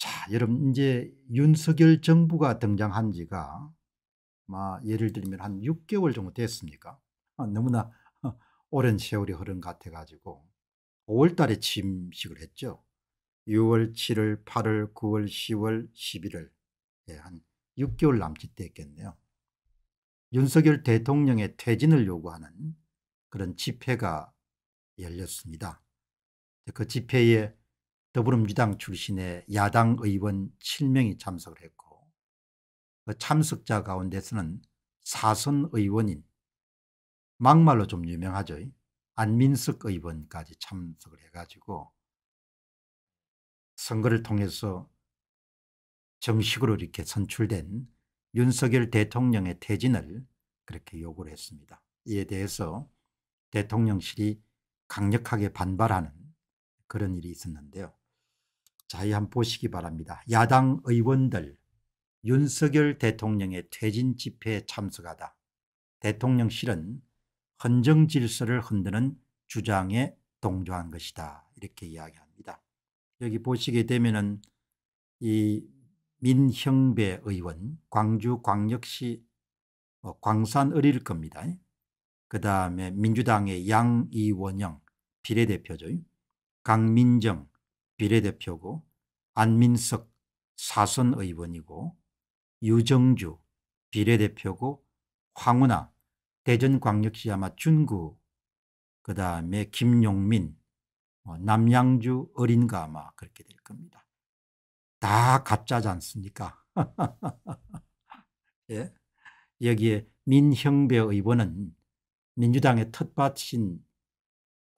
자, 여러분 이제 윤석열 정부가 등장한 지가 예를 들면 한 6개월 정도 됐습니까? 아, 너무나 어, 오랜 세월이 흐른 것 같아 가지고 5월 달에 침식을 했죠. 6월 7월 8월 9월 10월 11월 예, 한 6개월 남짓 됐겠네요. 윤석열 대통령의 퇴진을 요구하는 그런 집회가 열렸습니다. 그 집회에 더불어민주당 출신의 야당 의원 7명이 참석을 했고 그 참석자 가운데서는 사선 의원인 막말로 좀 유명하죠. 안민석 의원까지 참석을 해가지고 선거를 통해서 정식으로 이렇게 선출된 윤석열 대통령의 퇴진을 그렇게 요구를 했습니다. 이에 대해서 대통령실이 강력하게 반발하는 그런 일이 있었는데요. 자세 한번 보시기 바랍니다. 야당 의원들 윤석열 대통령의 퇴진 집회에 참석하다. 대통령실은 헌정 질서를 흔드는 주장에 동조한 것이다. 이렇게 이야기합니다. 여기 보시게 되면은 이 민형배 의원, 광주 광역시 어, 광산 을일 겁니다. 그 다음에 민주당의 양이원영 비례대표죠. 강민정 비례대표고 안민석 사선 의원이고 유정주 비례대표고 황운하 대전광역시 아마 준구 그 다음에 김용민 뭐 남양주 어린가 아마 그렇게 될 겁니다. 다 가짜지 않습니까? 예? 여기에 민형배 의원은 민주당의 텃밭인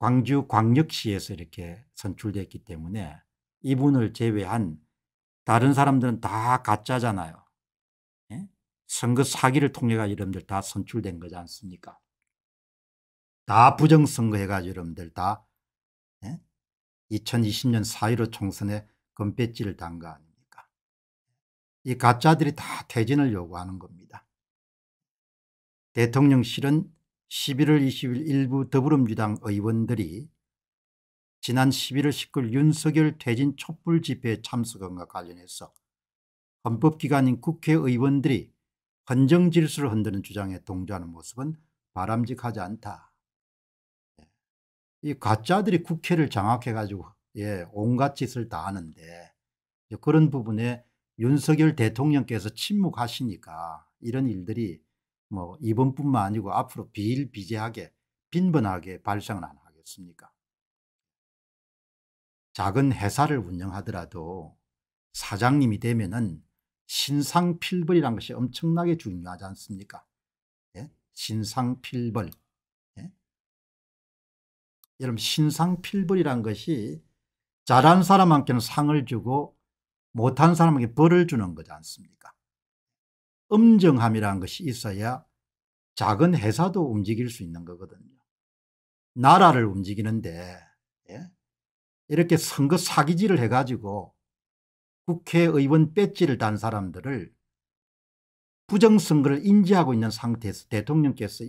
광주 광역시에서 이렇게 선출됐기 때문에 이분을 제외한 다른 사람들은 다 가짜잖아요. 예? 선거 사기를 통해가 여러분들 다 선출된 거지 않습니까? 다 부정선거해가지고 여러분들 다 예? 2020년 4.15 총선에 금배지를 단거 아닙니까? 이 가짜들이 다 퇴진을 요구하는 겁니다. 대통령실은 11월 20일 일부 더불어민주당 의원들이 지난 11월 19일 윤석열 퇴진 촛불 집회에 참석한과 관련해서 헌법기관인 국회의원들이 헌정 질서를 흔드는 주장에 동조하는 모습은 바람직하지 않다. 예. 이 가짜들이 국회를 장악해가지고 예, 온갖 짓을 다 하는데 그런 부분에 윤석열 대통령께서 침묵하시니까 이런 일들이 뭐 이번뿐만 아니고 앞으로 비일비재하게 빈번하게 발생을 안 하겠습니까? 작은 회사를 운영하더라도 사장님이 되면은 신상필벌이란 것이 엄청나게 중요하지 않습니까? 예? 신상필벌. 예? 여러분 신상필벌이란 것이 잘한 사람한테는 상을 주고 못한 사람에게 벌을 주는 거지 않습니까? 엄정함이라는 것이 있어야 작은 회사도 움직일 수 있는 거거든요. 나라를 움직이는데 예? 이렇게 선거 사기질을 해가지고 국회의원 배지를 단 사람들을 부정선거를 인지하고 있는 상태에서 대통령께서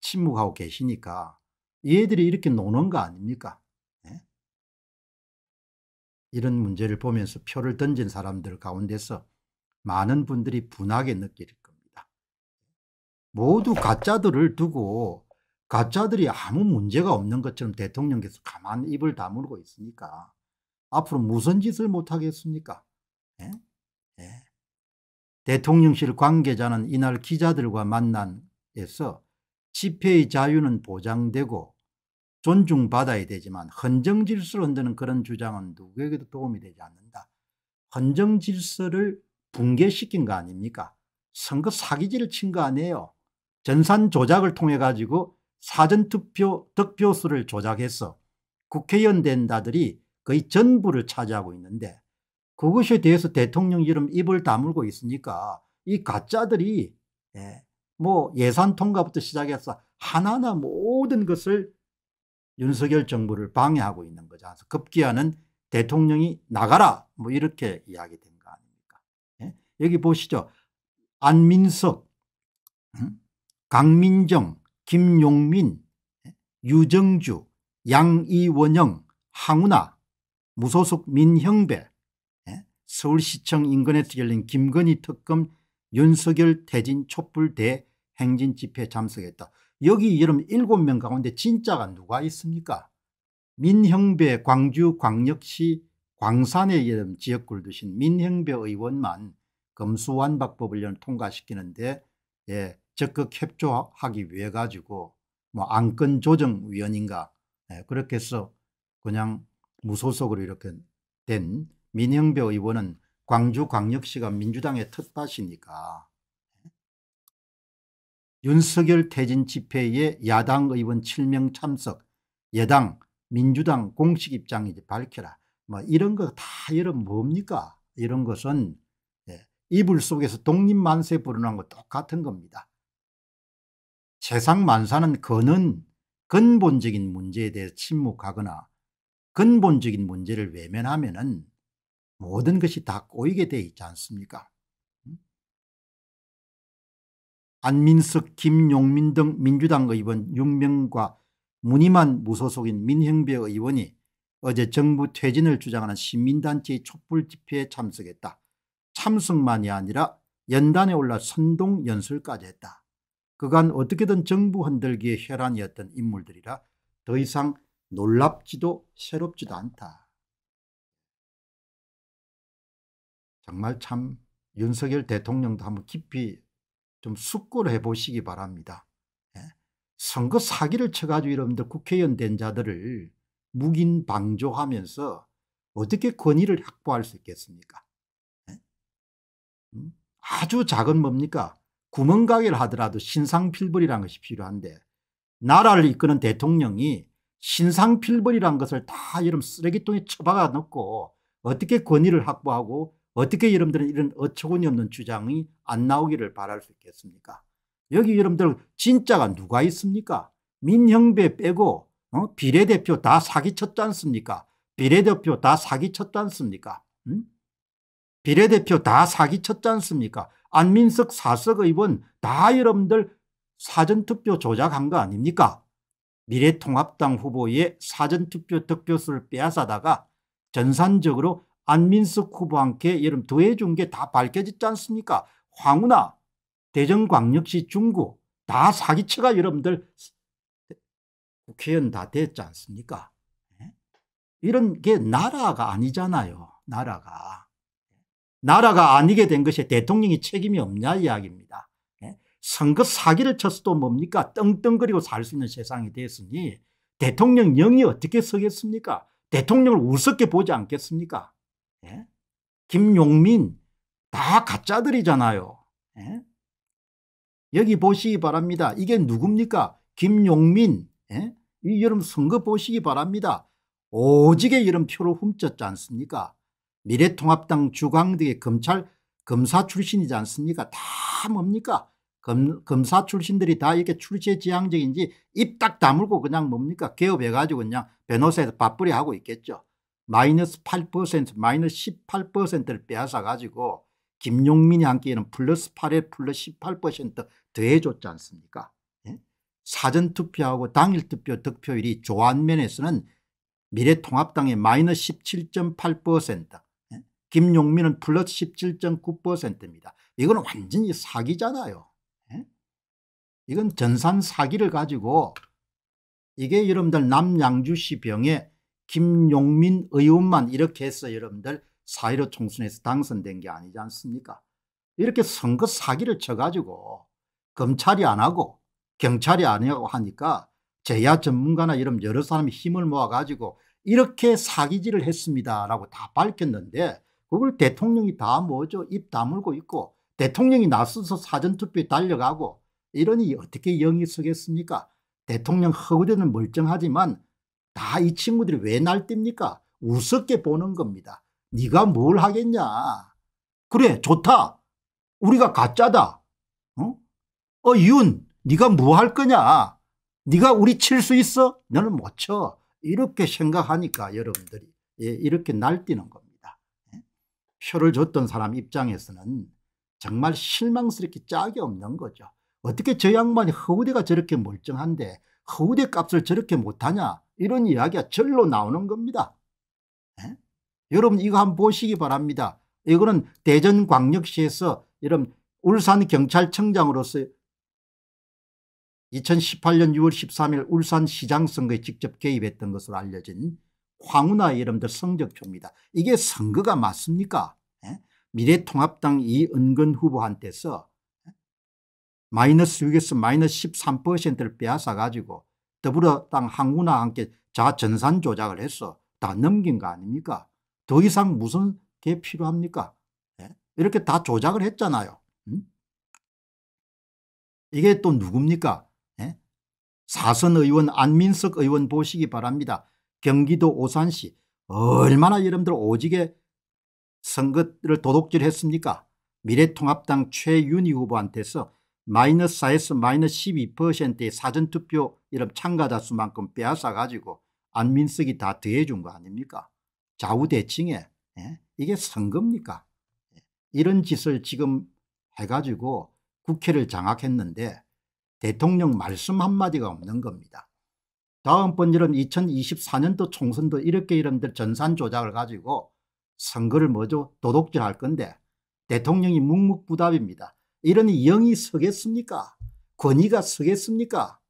침묵하고 계시니까 얘들이 이렇게 노는 거 아닙니까? 예? 이런 문제를 보면서 표를 던진 사람들 가운데서 많은 분들이 분하게 느낄 겁니다. 모두 가짜들을 두고 가짜들이 아무 문제가 없는 것처럼 대통령께서 가만 입을 다물고 있으니까 앞으로 무슨 짓을 못하겠습니까? 예? 예. 대통령실 관계자는 이날 기자들과 만난에서 집회의 자유는 보장되고 존중받아야 되지만 헌정질서를 흔드는 그런 주장은 누구에게도 도움이 되지 않는다. 헌정질서를 붕괴시킨 거 아닙니까? 선거 사기질을 친 거 아니에요. 전산 조작을 통해 가지고 사전투표 득표수를 조작해서 국회의원 된 자들이 거의 전부를 차지하고 있는데 그것에 대해서 대통령 이름 입을 다물고 있으니까 이 가짜들이 예, 뭐 예산 통과부터 시작해서 하나하나 모든 것을 윤석열 정부를 방해하고 있는 거죠. 급기야는 대통령이 나가라 뭐 이렇게 이야기됩니다. 여기 보시죠. 안민석, 음, 강민정, 김용민, 유정주, 양이원영, 항우나, 무소속 민형배, 예, 서울시청 인근에서 열린 김건희 특검 윤석열 대진 촛불 대행진 집회 참석했다. 여기 여러분 7명 가운데 진짜가 누가 있습니까? 민형배 광주 광역시 광산의여름 지역구를 두신 민형배 의원만 검수완박법을 통과시키는데 예, 적극 협조하기 위해 가지고 뭐 안건 조정 위원인가 예, 그렇게 해서 그냥 무소속으로 이렇게 된 민영배 의원은 광주광역시가 민주당의 텃밭이니까 윤석열 퇴진 집회에 야당 의원 7명 참석 여당 민주당 공식 입장 이제 밝혀라 뭐 이런 거 다여러 뭡니까 이런 것은 이불 속에서 독립만세 부르는 것 똑같은 겁니다. 세상 만사는 그는 근본적인 문제에 대해 침묵하거나 근본적인 문제를 외면하면 은 모든 것이 다 꼬이게 돼 있지 않습니까? 음? 안민석, 김용민 등 민주당 의원 6명과 문희만 무소속인 민형배 의원이 어제 정부 퇴진을 주장하는 시민단체의 촛불집회에 참석했다. 참승만이 아니라 연단에 올라 선동 연설까지 했다. 그간 어떻게든 정부 흔들기에 혈안이었던 인물들이라 더 이상 놀랍지도 새롭지도 않다. 정말 참 윤석열 대통령도 한번 깊이 좀 숙고를 해보시기 바랍니다. 예? 선거 사기를 쳐가지고 여러분들 국회의원 된 자들을 묵인 방조하면서 어떻게 권위를 확보할 수 있겠습니까? 아주 작은 뭡니까 구멍가게를 하더라도 신상필벌이라는 것이 필요한데 나라를 이끄는 대통령이 신상필벌이라는 것을 다 여러분 쓰레기통에 처박아 넣고 어떻게 권위를 확보하고 어떻게 여러분들은 이런 어처구니 없는 주장이 안 나오기를 바랄 수 있겠습니까 여기 여러분들 진짜가 누가 있습니까 민형배 빼고 어? 비례대표 다 사기쳤지 않습니까 비례대표 다 사기쳤지 않습니까 응? 비례대표 다 사기쳤지 않습니까? 안민석 사석 의원 다 여러분들 사전투표 조작한 거 아닙니까? 미래통합당 후보의 사전투표 득표수를 빼앗아다가 전산적으로 안민석 후보한테 여름 더해준 게 다 밝혀졌지 않습니까? 황우나 대전광역시 중구 다 사기처가 여러분들 국회의원 다 됐지 않습니까? 예? 이런 게 나라가 아니잖아요. 나라가. 나라가 아니게 된 것에 대통령이 책임이 없냐 이야기입니다. 예? 선거 사기를 쳤어도 뭡니까 떵떵거리고 살 수 있는 세상이 됐으니 대통령 영이 어떻게 서겠습니까? 대통령을 우습게 보지 않겠습니까? 예? 김용민 다 가짜들이잖아요. 예? 여기 보시기 바랍니다. 이게 누굽니까? 김용민 예? 이 여름 선거 보시기 바랍니다. 오지게 이런 표를 훔쳤지 않습니까? 미래통합당 주광 등의 검찰 검사 출신이지 않습니까? 다 뭡니까? 검, 검사 출신들이 다 이렇게 출세지향적인지 입 딱 다물고 그냥 뭡니까? 개업해가지고 그냥 변호사에서 밥벌이 하고 있겠죠. 마이너스 8% 마이너스 18%를 빼앗아가지고 김용민이 한끼에는 플러스 8에 플러스 18% 더해줬지 않습니까? 예? 사전투표하고 당일투표 득표율이 조한면에서는 미래통합당의 마이너스 17.8% 김용민은 플러스 17.9%입니다. 이건 완전히 사기잖아요. 예? 이건 전산 사기를 가지고 이게 여러분들 남양주시 병에 김용민 의원만 이렇게 해서 여러분들 사1 5 총선에서 당선된 게 아니지 않습니까? 이렇게 선거 사기를 쳐가지고 검찰이 안 하고 경찰이 아니라고 하니까 제야 전문가나 이런 여러 사람이 힘을 모아가지고 이렇게 사기질을 했습니다라고 다 밝혔는데 그걸 대통령이 다 뭐죠? 입 다물고 있고 대통령이 나서서 사전투표에 달려가고 이러니 어떻게 영이 서겠습니까? 대통령 허구대는 멀쩡하지만 다 이 친구들이 왜 날뜁니까? 우습게 보는 겁니다. 네가 뭘 하겠냐. 그래 좋다. 우리가 가짜다. 어? 어 윤, 네가 뭐 할 거냐. 네가 우리 칠 수 있어? 너는 못 쳐. 이렇게 생각하니까 여러분들이 예, 이렇게 날뛰는 겁니다. 표를 줬던 사람 입장에서는 정말 실망스럽게 짝이 없는 거죠. 어떻게 저 양반이 허우대가 저렇게 멀쩡한데 허우대 값을 저렇게 못하냐 이런 이야기가 절로 나오는 겁니다. 에? 예? 여러분 이거 한번 보시기 바랍니다. 이거는 대전광역시에서 여러분 울산경찰청장으로서 2018년 6월 13일 울산시장 선거에 직접 개입했던 것으로 알려진 황운하 이름들 성적표니다 이게 선거가 맞습니까? 예? 미래통합당 이은근 후보한테서 예? 마이너스 6에서 마이너스 13%를 빼앗아 가지고 더불어당 항우나 함께 자전산 조작을 해서 다 넘긴 거 아닙니까? 더 이상 무슨 게 필요합니까? 예? 이렇게 다 조작을 했잖아요. 음? 이게 또 누굽니까? 예? 사선 의원 안민석 의원 보시기 바랍니다. 경기도 오산시 얼마나 여러분들 오지게 선거를 도둑질했습니까? 미래통합당 최윤희 후보한테서 마이너스 4에서 마이너스 12%의 사전투표 이런 참가자 수만큼 빼앗아가지고 안민석이 다 더해준 거 아닙니까? 좌우대칭에 예? 이게 선거입니까? 예. 이런 짓을 지금 해가지고 국회를 장악했는데 대통령 말씀 한마디가 없는 겁니다. 다음번 이름 2024년도 총선도 이렇게 이름들 전산 조작을 가지고 선거를 먼저 도둑질할 건데 대통령이 묵묵부답입니다. 이런 영이 서겠습니까? 권위가 서겠습니까?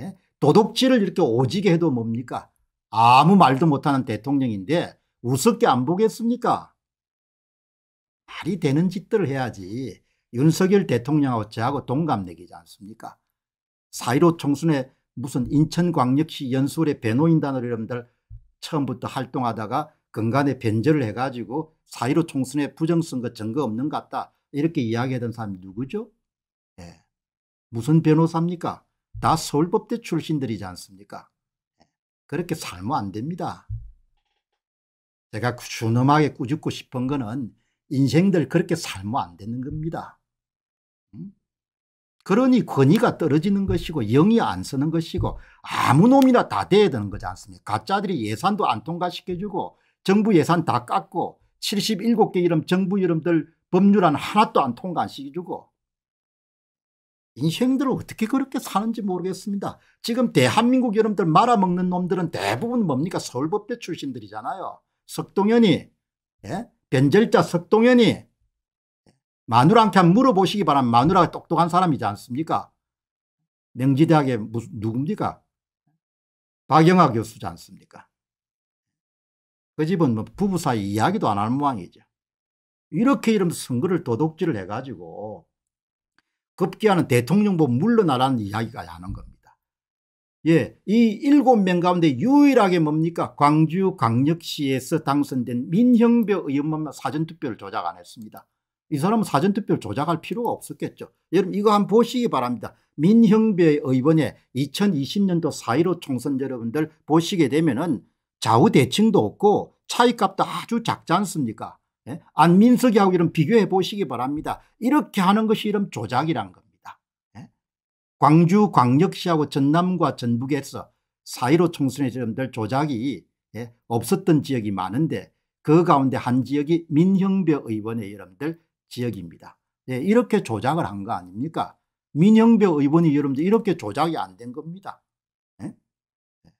예? 도둑질을 이렇게 오지게 해도 뭡니까? 아무 말도 못하는 대통령인데 우습게 안 보겠습니까? 말이 되는 짓들을 해야지 윤석열 대통령하고 저하고 동갑내기지 않습니까? 4.15 총선에 무슨 인천광역시 연수의 원 배노인단으로 여러분들 처음부터 활동하다가 근간에 변절을 해가지고 사이로 총선에 부정선거 증거 없는 것 같다. 이렇게 이야기하던 사람이 누구죠? 예. 무슨 변호사입니까? 다 서울법대 출신들이지 않습니까? 예. 그렇게 살면 안 됩니다. 제가 준엄하게 꾸짖고 싶은 거는 인생들 그렇게 살면 안 되는 겁니다. 그러니 권위가 떨어지는 것이고 영이 안 쓰는 것이고 아무 놈이나 다돼야 되는 거지 않습니까 가짜들이 예산도 안 통과시켜주고 정부 예산 다 깎고 77개 이름 정부 이름들 법률안 하나도 안 통과시켜주고 인생들을 어떻게 그렇게 사는지 모르겠습니다. 지금 대한민국 여러분들 말아먹는 놈들은 대부분 뭡니까 서울법대 출신들이잖아요. 석동현이 예? 변절자 석동현이 마누라한테 한번 물어보시기 바랍니다. 마누라가 똑똑한 사람이지 않습니까? 명지대학의 무슨, 누굽니까? 박영화 교수지 않습니까? 그 집은 뭐 부부 사이 이야기도 안 하는 모양이죠. 이렇게 이런 선거를 도둑질을 해가지고 급기야는 대통령법 물러나라는 이야기가 하는 겁니다. 예, 이 일곱 명 가운데 유일하게 뭡니까? 광주 광역시에서 당선된 민형배 의원만 사전투표를 조작 안 했습니다. 이 사람은 사전투표를 조작할 필요가 없었겠죠. 여러분 이거 한번 보시기 바랍니다. 민형배 의원의 2020년도 4.15 총선 여러분들 보시게 되면 은 좌우 대칭도 없고 차이값도 아주 작지 않습니까? 예? 안민석이하고 이런 비교해 보시기 바랍니다. 이렇게 하는 것이 이런 조작이란 겁니다. 예? 광주 광역시하고 전남과 전북에서 4.15 총선의 여러분들 조작이 예? 없었던 지역이 많은데 그 가운데 한 지역이 민형배 의원의 여러분들 지역입니다. 네, 이렇게 조작을 한 거 아닙니까? 민영배 의원이 여러분들 이렇게 조작이 안 된 겁니다. 예? 네?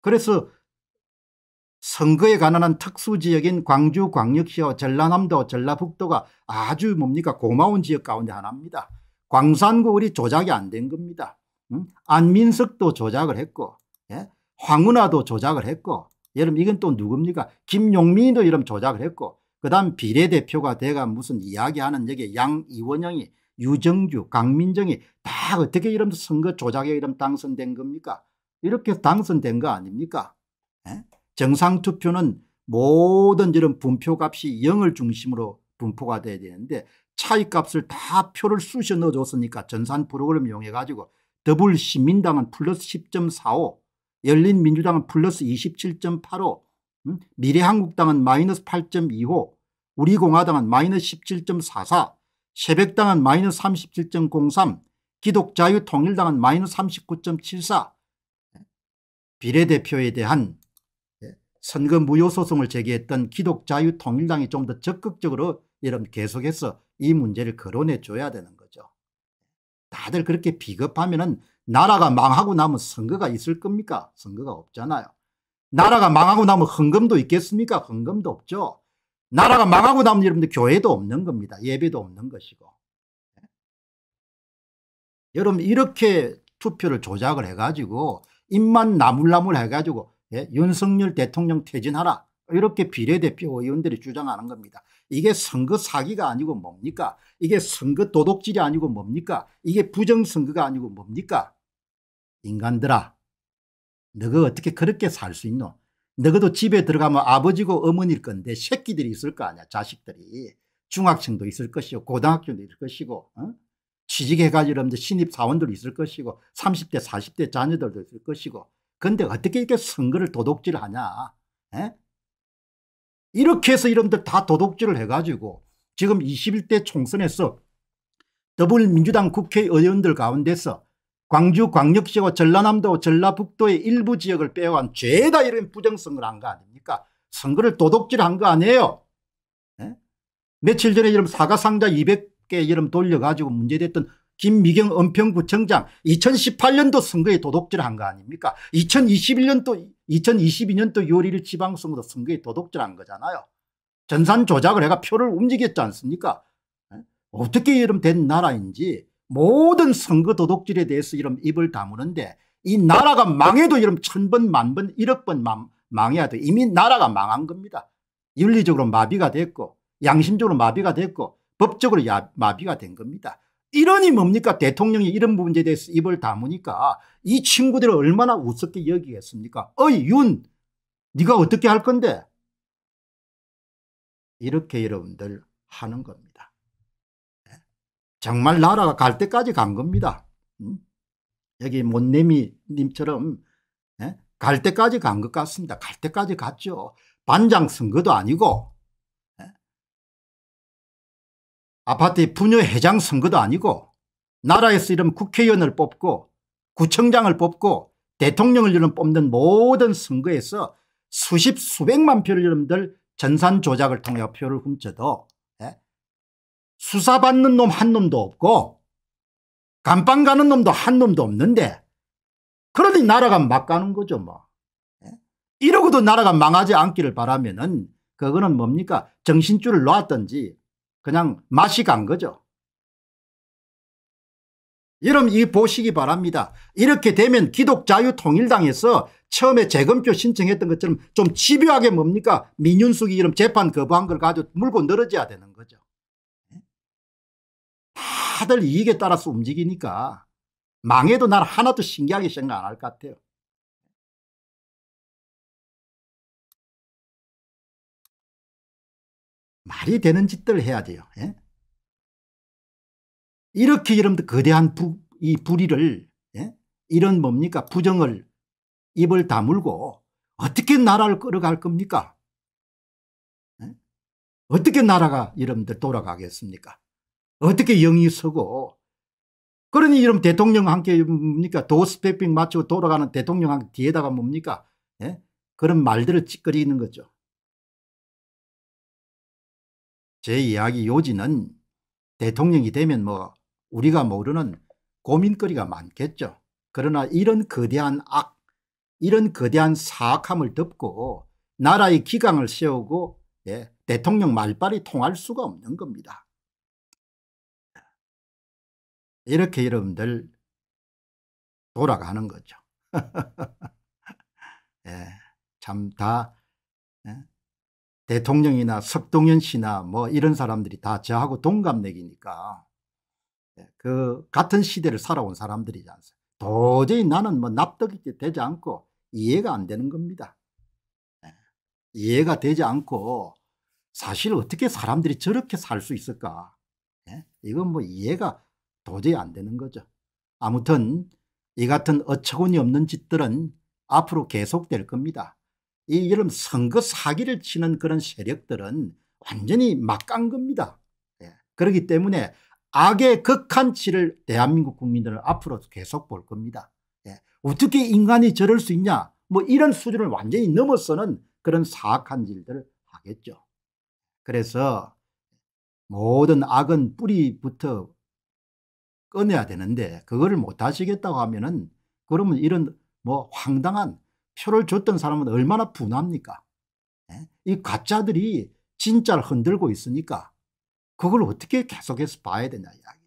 그래서 선거에 관한 특수지역인 광주광역시와 전라남도 전라북도가 아주 뭡니까 고마운 지역 가운데 하나입니다. 광산구울이 조작이 안 된 겁니다. 응? 음? 안민석도 조작을 했고 예? 황운하도 조작을 했고 여러분 이건 또 누굽니까 김용민도 이런 조작을 했고 그 다음 비례대표가 돼가 무슨 이야기하는 여기 양이원영이 유정규 강민정이 다 어떻게 이런 선거 조작에 이런 당선된 겁니까 이렇게 당선된 거 아닙니까 에? 예? 정상투표는 모든 이런 분표값이 0을 중심으로 분포가 돼야 되는데 차이값을 다 표를 쑤셔 넣어줬으니까 전산 프로그램 이용해 가지고 더불 시민당은 플러스 10.45 열린민주당은 플러스 27.85 음? 미래한국당은 마이너스 8.25 우리공화당은 마이너스 17.44 새벽당은 마이너스 37.03 기독자유통일당은 마이너스 39.74 비례대표에 대한 예, 선거 무효소송을 제기했던 기독자유통일당이 좀 더 적극적으로 이런 계속해서 이 문제를 거론해 줘야 되는 거죠. 다들 그렇게 비겁하면 은 나라가 망하고 나면 선거가 있을 겁니까? 선거가 없잖아요. 나라가 망하고 나면 헌금도 있겠습니까? 헌금도 없죠. 나라가 망하고 나면 여러분들 교회도 없는 겁니다. 예배도 없는 것이고. 예? 여러분 이렇게 투표를 조작을 해가지고 입만 나물나물 해가지고 예? 윤석열 대통령 퇴진하라 이렇게 비례대표 의원들이 주장하는 겁니다. 이게 선거 사기가 아니고 뭡니까? 이게 선거 도덕질이 아니고 뭡니까? 이게 부정선거가 아니고 뭡니까? 인간들아 너가 어떻게 그렇게 살 수 있노? 너가도 집에 들어가면 아버지고 어머니일 건데 새끼들이 있을 거 아니야 자식들이 중학생도 있을 것이고 고등학교도 있을 것이고 어? 취직해가지고 신입사원들도 있을 것이고 30대 40대 자녀들도 있을 것이고 근데 어떻게 이렇게 선거를 도둑질하냐 에? 이렇게 해서 이름들 다 도둑질을 해가지고 지금 21대 총선에서 더불민주당 국회의원들 가운데서 광주 광역시와 전라남도 전라북도의 일부 지역을 빼어간 죄다 이런 부정선거를 한거 아닙니까? 선거를 도둑질한 거 아니에요. 네? 며칠 전에 이런 사과상자 200개 이름 돌려가지고 문제됐던 김미경 은평구청장 2018년도 선거에 도둑질한 거 아닙니까? 2021년도 2022년도 6월 1 지방선거도 선거에 도둑질한 거잖아요. 전산 조작을 해가 표를 움직였지 않습니까? 예? 어떻게 이름 된 나라인지 모든 선거 도둑질에 대해서 이런 입을 다무는데 이 나라가 망해도 이런 천번 만번 일억번 망해야 돼 이미 나라가 망한 겁니다. 윤리적으로 마비가 됐고 양심적으로 마비가 됐고 법적으로 야, 마비가 된 겁니다. 이러니 뭡니까 대통령이 이런 문제에 대해서 입을 다무니까 이 친구들을 얼마나 우습게 여기겠습니까 어이 윤 네가 어떻게 할 건데 이렇게 여러분들 하는 겁니다. 정말 나라가 갈 때까지 간 겁니다. 음? 여기 못내미 님처럼 예? 갈 때까지 간 것 같습니다. 갈 때까지 갔죠. 반장 선거도 아니고 예? 아파트 분녀 회장 선거도 아니고 나라에서 이런 국회의원을 뽑고 구청장을 뽑고 대통령을 이런 뽑는 모든 선거에서 수십 수백만 표를 여러분들 전산 조작을 통해 표를 훔쳐도 수사받는 놈 한 놈도 없고 감방 가는 놈도 한 놈도 없는데 그러니 나라가 막 가는 거죠 뭐. 예? 이러고도 나라가 망하지 않기를 바라면 은 그거는 뭡니까 정신줄을 놓았던지 그냥 맛이 간 거죠. 여러분 이 보시기 바랍니다. 이렇게 되면 기독자유통일당에서 처음에 재검표 신청했던 것처럼 좀 집요하게 뭡니까 민윤숙이 이런 재판 거부한 걸 가지고 물고 늘어져야 되는 거죠. 다들 이익에 따라서 움직이니까 망해도 난 하나도 신기하게 생각 안 할 것 같아요. 말이 되는 짓들 해야 돼요. 예? 이렇게 여러분들 거대한 부, 이 불의를 예? 이런 뭡니까 부정을 입을 다물고 어떻게 나라를 끌어갈 겁니까? 예? 어떻게 나라가 여러분들 돌아가겠습니까? 어떻게 영이 서고 그러니 이런 대통령 함께 뭡니까 도스태핑 맞추고 돌아가는 대통령 함께 뒤에다가 뭡니까 예? 그런 말들을 찌끄리는 거죠. 제 이야기 요지는 대통령이 되면 뭐 우리가 모르는 고민거리가 많겠죠. 그러나 이런 거대한 악, 이런 거대한 사악함을 덮고 나라의 기강을 세우고 예, 대통령 말빨이 통할 수가 없는 겁니다. 이렇게 여러분들 돌아가는 거죠. 예, 참다 예? 대통령이나 석동현 씨나 뭐 이런 사람들이 다 저하고 동갑내기니까 예, 그 같은 시대를 살아온 사람들이지 않습니까? 도저히 나는 뭐 납득이 되지 않고 이해가 안 되는 겁니다. 예, 이해가 되지 않고 사실 어떻게 사람들이 저렇게 살 수 있을까? 예, 이건 뭐 이해가 도저히 안 되는 거죠. 아무튼 이 같은 어처구니 없는 짓들은 앞으로 계속될 겁니다. 이 여름 선거 사기를 치는 그런 세력들은 완전히 막간 겁니다. 예. 그렇기 때문에 악의 극한치를 대한민국 국민들은 앞으로 계속 볼 겁니다. 예. 어떻게 인간이 저럴 수 있냐 뭐 이런 수준을 완전히 넘어서는 그런 사악한 일들을 하겠죠. 그래서 모든 악은 뿌리부터 꺼내야 되는데 그거를 못 하시겠다고 하면은 그러면 이런 뭐 황당한 표를 줬던 사람은 얼마나 분합니까? 예? 이 가짜들이 진짜를 흔들고 있으니까 그걸 어떻게 계속해서 봐야 되냐 이야기.